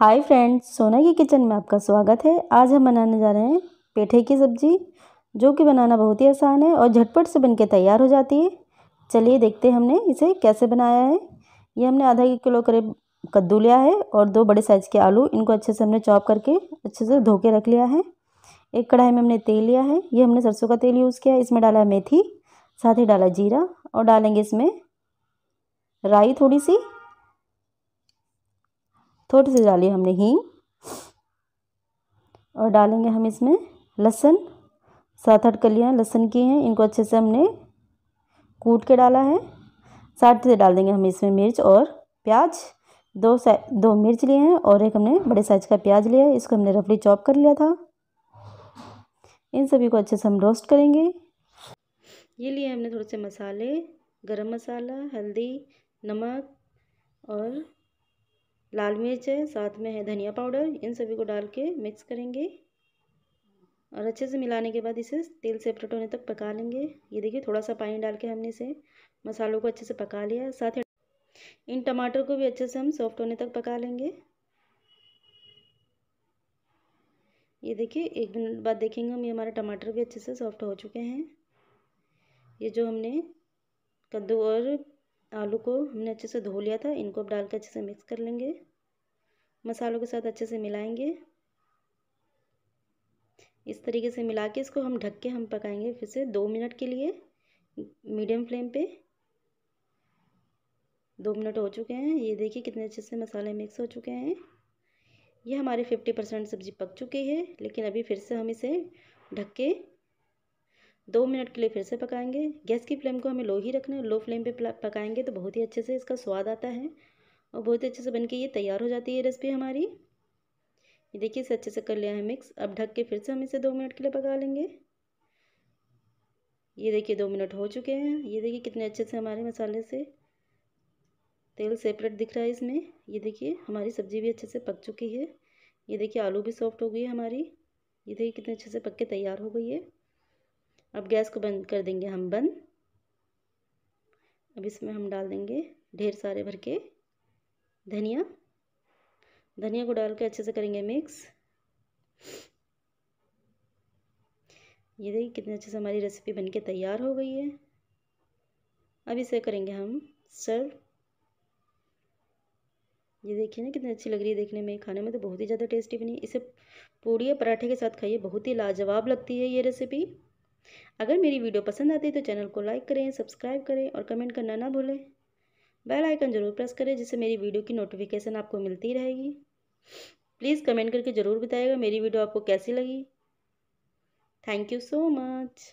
hi friends सोना की kitchen में आपका स्वागत है आज हम बनाने जा रहे हैं पेठे की सब्ज़ी जो कि बनाना बहुत ही आसान है और झटपट से बनके तैयार हो जाती है चलिए देखते हैं हमने इसे कैसे बनाया है ये हमने आधा एक किलो करीब कद्दू लिया है और दो बड़े साइज़ के आलू इनको अच्छे से हमने चॉप करके अच्छे से धो के रख लिया है एक कढ़ाई में हमने तेल लिया है ये हमने सरसों का तेल यूज़ किया है इसमें डाला है मेथी साथ ही डाला जीरा और डालेंगे इसमें राई थोड़ी सी थोड़ी सी डाली हमने हींग और डालेंगे हम इसमें लहसन सात आठ कलियाँ लहसन की हैं इनको अच्छे से हमने कूट के डाला है साथ से डाल देंगे हम इसमें मिर्च और प्याज दो दो मिर्च लिए हैं और एक हमने बड़े साइज का प्याज लिया है इसको हमने रफली चॉप कर लिया था इन सभी को अच्छे से हम रोस्ट करेंगे ये लिए हमने थोड़े से मसाले गरम मसाला हल्दी नमक और लाल मिर्च है साथ में है धनिया पाउडर इन सभी को डाल के मिक्स करेंगे और अच्छे से मिलाने के बाद इसे तेल सेपरेट होने तक पका लेंगे ये देखिए थोड़ा सा पानी डाल के हमने इसे मसालों को अच्छे से पका लिया साथ ही इन टमाटर को भी अच्छे से हम सॉफ्ट होने तक पका लेंगे ये देखिए एक मिनट बाद देखेंगे हम ये हमारे टमाटर भी अच्छे से सॉफ्ट हो चुके हैं ये जो हमने कद्दू और आलू को हमने अच्छे से धो लिया था इनको अब डाल के अच्छे से मिक्स कर लेंगे मसालों के साथ अच्छे से मिलाएंगे इस तरीके से मिला के इसको हम ढक के हम पकाएंगे फिर से दो मिनट के लिए मीडियम फ्लेम पे दो मिनट हो चुके हैं ये देखिए कितने अच्छे से मसाले मिक्स हो चुके हैं ये हमारी फिफ्टी परसेंट सब्ज़ी पक चुकी है लेकिन अभी फिर से हम इसे ढक के दो मिनट के लिए फिर से पकाएंगे गैस की फ्लेम को हमें लो ही रखना है लो फ्लेम पे पकाएंगे तो बहुत ही अच्छे से इसका स्वाद आता है और बहुत ही अच्छे से बन के ये तैयार हो जाती है रेसिपी हमारी ये देखिए इसे अच्छे से कर लिया है मिक्स अब ढक के फिर से हम इसे दो मिनट के लिए पका लेंगे ये देखिए दो मिनट हो चुके हैं ये देखिए कितने अच्छे से हमारे मसाले से तेल सेपरेट दिख रहा है इसमें ये देखिए हमारी सब्ज़ी भी अच्छे से पक चुकी है ये देखिए आलू भी सॉफ्ट हो गई है हमारी ये देखिए कितने अच्छे से पक के तैयार हो गई है अब गैस को बंद कर देंगे हम बंद अब इसमें हम डाल देंगे ढेर सारे भर के धनिया धनिया को डाल के अच्छे से करेंगे मिक्स ये देखिए कितने अच्छे से हमारी रेसिपी बनके तैयार हो गई है अब इसे करेंगे हम सर्व ये देखिए ना कितनी अच्छी लग रही है देखने में खाने में तो बहुत ही ज़्यादा टेस्टी बनी इसे पूड़ी या पराठे के साथ खाइए बहुत ही लाजवाब लगती है ये रेसिपी अगर मेरी वीडियो पसंद आती है तो चैनल को लाइक करें सब्सक्राइब करें और कमेंट करना ना भूलें बेल आइकन ज़रूर प्रेस करें जिससे मेरी वीडियो की नोटिफिकेशन आपको मिलती रहेगी प्लीज़ कमेंट करके ज़रूर बताएगा मेरी वीडियो आपको कैसी लगी थैंक यू सो मच